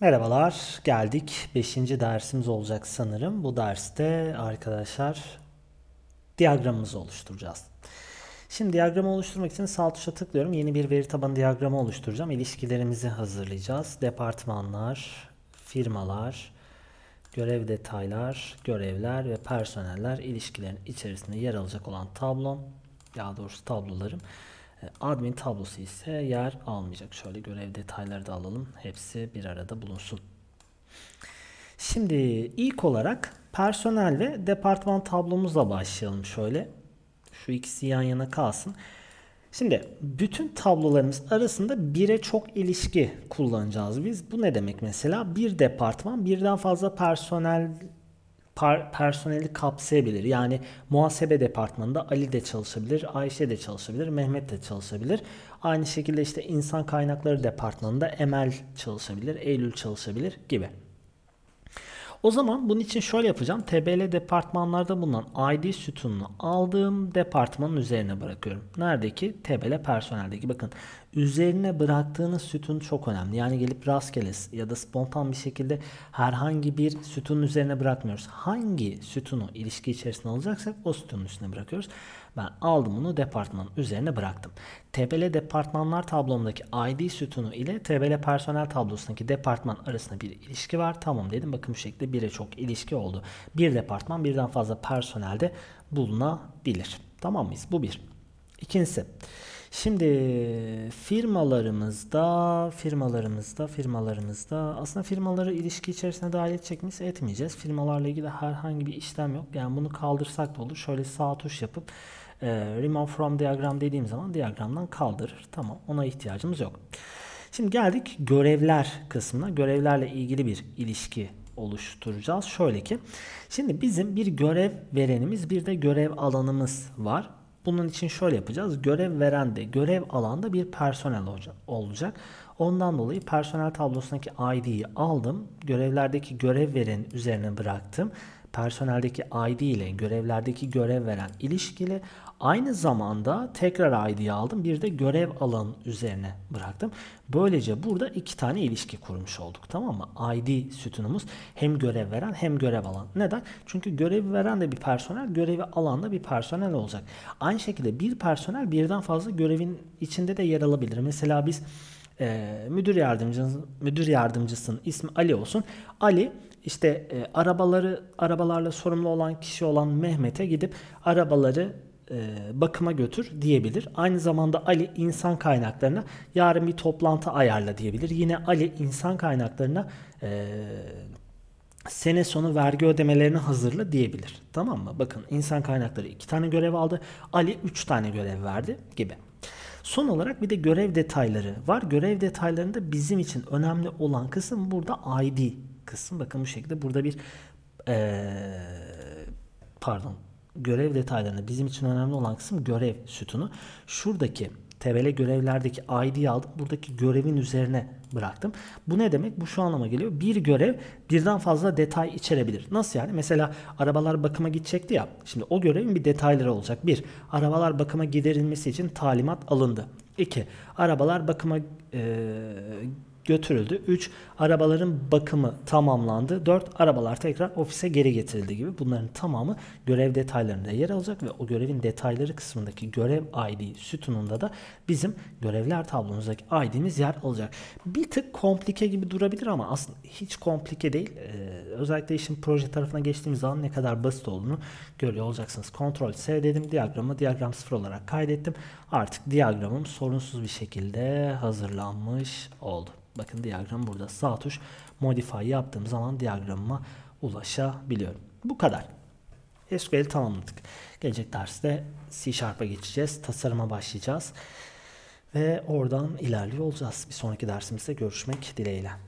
Merhabalar, geldik. Beşinci dersimiz olacak sanırım. Bu derste arkadaşlar diyagramımızı oluşturacağız. Şimdi diyagramı oluşturmak için sağ tuşa tıklıyorum. Yeni bir veri tabanı diyagramı oluşturacağım. İlişkilerimizi hazırlayacağız. Departmanlar, firmalar, görev detaylar, görevler ve personeller ilişkilerin içerisinde yer alacak olan tablom, daha doğrusu tablolarım. E, admin tablosu ise yer almayacak. Şöyle görev detayları da alalım. Hepsi bir arada bulunsun. Şimdi ilk olarak personel ve departman tablomuzla başlayalım şöyle. Şu ikisi yan yana kalsın. Şimdi bütün tablolarımız arasında bire çok ilişki kullanacağız biz. Bu ne demek mesela? Bir departman birden fazla personel personeli kapsayabilir. Yani muhasebe departmanında Ali de çalışabilir, Ayşe de çalışabilir, Mehmet de çalışabilir. Aynı şekilde işte insan kaynakları departmanında Emel çalışabilir, Eylül çalışabilir gibi. O zaman bunun için şöyle yapacağım. TBL departmanlarda bulunan ID sütununu aldığım departmanın üzerine bırakıyorum. Neredeki? TBL personeldeki. Bakın üzerine bıraktığınız sütun çok önemli. Yani gelip rastgele ya da spontan bir şekilde herhangi bir sütunun üzerine bırakmıyoruz. Hangi sütunu ilişki içerisinde alacaksak o sütunun üstüne bırakıyoruz. Ben aldım bunu departmanın üzerine bıraktım. TBL departmanlar tablomdaki ID sütunu ile TBL personel tablosundaki departman arasında bir ilişki var. Tamam dedim bakın bu şekilde bire çok ilişki oldu. Bir departman birden fazla personelde bulunabilir. Tamam mıyız? Bu bir. İkincisi Şimdi firmalarımızda, firmalarımızda, firmalarımızda aslında firmaları ilişki içerisine dahil edecek miyiz? Etmeyeceğiz. Firmalarla ilgili herhangi bir işlem yok. Yani bunu kaldırsak da olur. Şöyle sağ tuş yapıp e, remove from diagram dediğim zaman diyagramdan kaldırır. Tamam ona ihtiyacımız yok. Şimdi geldik görevler kısmına. Görevlerle ilgili bir ilişki oluşturacağız. Şöyle ki şimdi bizim bir görev verenimiz bir de görev alanımız var. Bunun için şöyle yapacağız. Görev veren de görev alan da bir personel olacak. Ondan dolayı personel tablosundaki ID'yi aldım. Görevlerdeki görev veren üzerine bıraktım. Personeldeki ID ile görevlerdeki görev veren ilişkili. Aynı zamanda tekrar ID'yi aldım. Bir de görev alan üzerine bıraktım. Böylece burada iki tane ilişki kurmuş olduk. Tamam mı? ID sütunumuz hem görev veren hem görev alan. Neden? Çünkü görev veren de bir personel, görevi alan da bir personel olacak. Aynı şekilde bir personel birden fazla görevin içinde de yer alabilir. Mesela biz e, müdür yardımcısın müdür yardımcısının ismi Ali olsun. Ali işte e, arabaları arabalarla sorumlu olan kişi olan Mehmet'e gidip arabaları e, bakıma götür diyebilir. Aynı zamanda Ali insan kaynaklarına yarın bir toplantı ayarla diyebilir. Yine Ali insan kaynaklarına e, sene sonu vergi ödemelerini hazırla diyebilir. Tamam mı? Bakın insan kaynakları iki tane görev aldı. Ali üç tane görev verdi gibi. Son olarak bir de görev detayları var. Görev detaylarında bizim için önemli olan kısım burada ID kısım. Bakın bu şekilde burada bir ee, pardon görev detaylarında bizim için önemli olan kısım görev sütunu. Şuradaki tebele görevlerdeki ID'yi aldım. Buradaki görevin üzerine bıraktım. Bu ne demek? Bu şu anlama geliyor. Bir görev birden fazla detay içerebilir. Nasıl yani? Mesela arabalar bakıma gidecekti ya. Şimdi o görevin bir detayları olacak. Bir, arabalar bakıma giderilmesi için talimat alındı. İki, arabalar bakıma e, götürüldü. 3. Arabaların bakımı tamamlandı. 4. Arabalar tekrar ofise geri getirildi gibi. Bunların tamamı görev detaylarında yer alacak ve o görevin detayları kısmındaki görev ID sütununda da bizim görevler tablomuzdaki ID'miz yer alacak. Bir tık komplike gibi durabilir ama aslında hiç komplike değil. Ee, özellikle işin proje tarafına geçtiğimiz zaman ne kadar basit olduğunu görüyor olacaksınız. Ctrl S dedim. Diyagramı diyagram 0 olarak kaydettim. Artık diyagramım sorunsuz bir şekilde hazırlanmış oldu. Bakın diyagram burada sağ tuş modify yaptığım zaman diyagramıma ulaşabiliyorum. Bu kadar. SQL tamamladık. Gelecek derste C Sharp'a geçeceğiz. Tasarıma başlayacağız. Ve oradan ilerliyor olacağız. Bir sonraki dersimizde görüşmek dileğiyle.